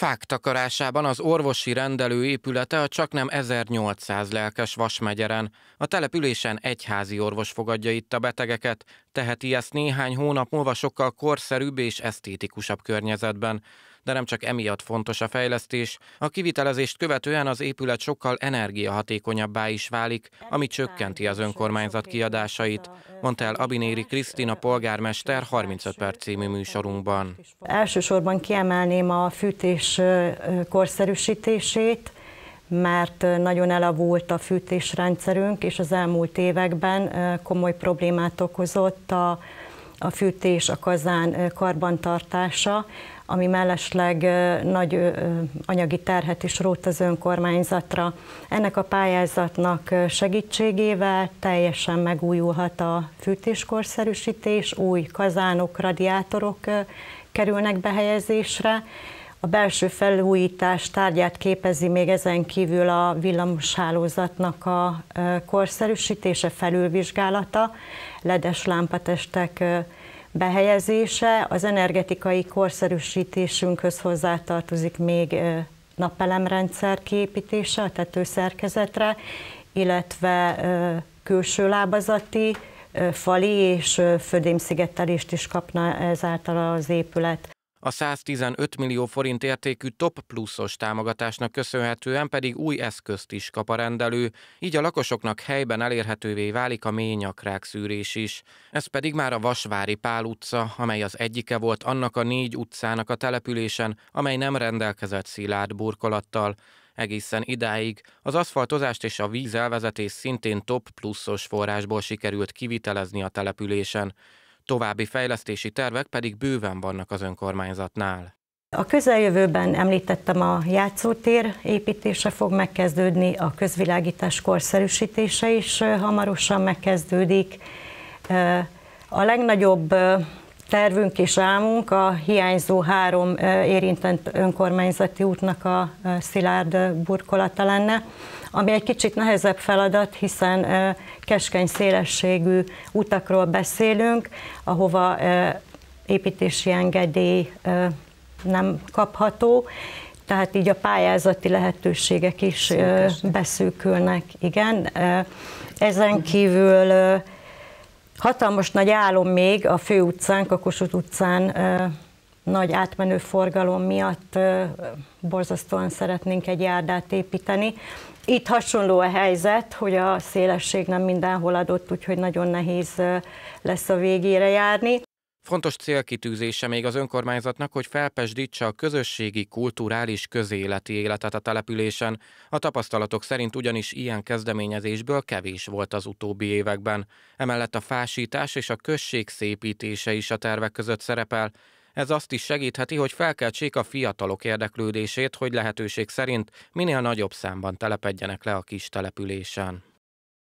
Fák takarásában az orvosi rendelő épülete a csaknem 1800 lelkes Vasmegyeren. A településen egyházi orvos fogadja itt a betegeket, teheti ezt néhány hónap múlva sokkal korszerűbb és esztétikusabb környezetben de nem csak emiatt fontos a fejlesztés. A kivitelezést követően az épület sokkal energiahatékonyabbá is válik, ami csökkenti az önkormányzat kiadásait, mondta el Abinéri Krisztina polgármester 35 perc című műsorunkban. Elsősorban kiemelném a fűtés korszerűsítését, mert nagyon elavult a fűtésrendszerünk, és az elmúlt években komoly problémát okozott a, a fűtés, a kazán karbantartása, ami mellesleg nagy anyagi terhet is rót az önkormányzatra. Ennek a pályázatnak segítségével teljesen megújulhat a fűtéskorszerűsítés, új kazánok, radiátorok kerülnek behelyezésre, a belső felújítás tárgyát képezi még ezen kívül a villamoshálózatnak a korszerűsítése, felülvizsgálata, ledes lámpatestek behelyezése az energetikai korszerűsítésünkhöz hozzátartozik még napelemrendszer kiépítése a tetőszerkezetre, illetve külső lábazati, fali és födémszigetelést is kapna ezáltal az épület. A 115 millió forint értékű top pluszos támogatásnak köszönhetően pedig új eszközt is kap a rendelő, így a lakosoknak helyben elérhetővé válik a mélynyakrák szűrés is. Ez pedig már a Vasvári Pál utca, amely az egyike volt annak a négy utcának a településen, amely nem rendelkezett szilárd burkolattal. Egészen idáig az aszfaltozást és a vízelvezetés szintén top pluszos forrásból sikerült kivitelezni a településen. További fejlesztési tervek pedig bőven vannak az önkormányzatnál. A közeljövőben említettem a játszótér építése fog megkezdődni, a közvilágítás korszerűsítése is hamarosan megkezdődik. A legnagyobb tervünk és álmunk a hiányzó három érintett önkormányzati útnak a szilárd burkolata lenne, ami egy kicsit nehezebb feladat, hiszen keskeny szélességű utakról beszélünk, ahova építési engedély nem kapható, tehát így a pályázati lehetőségek is beszűkülnek. Igen, ezen kívül Hatalmas nagy álom még a fő utcánk, a Kossuth utcán nagy átmenő forgalom miatt borzasztóan szeretnénk egy járdát építeni. Itt hasonló a helyzet, hogy a szélesség nem mindenhol adott, úgyhogy nagyon nehéz lesz a végére járni. Fontos célkitűzése még az önkormányzatnak, hogy felpesdítse a közösségi, kulturális, közéleti életet a településen. A tapasztalatok szerint ugyanis ilyen kezdeményezésből kevés volt az utóbbi években. Emellett a fásítás és a község szépítése is a tervek között szerepel. Ez azt is segítheti, hogy felkeltsék a fiatalok érdeklődését, hogy lehetőség szerint minél nagyobb számban telepedjenek le a kis településen.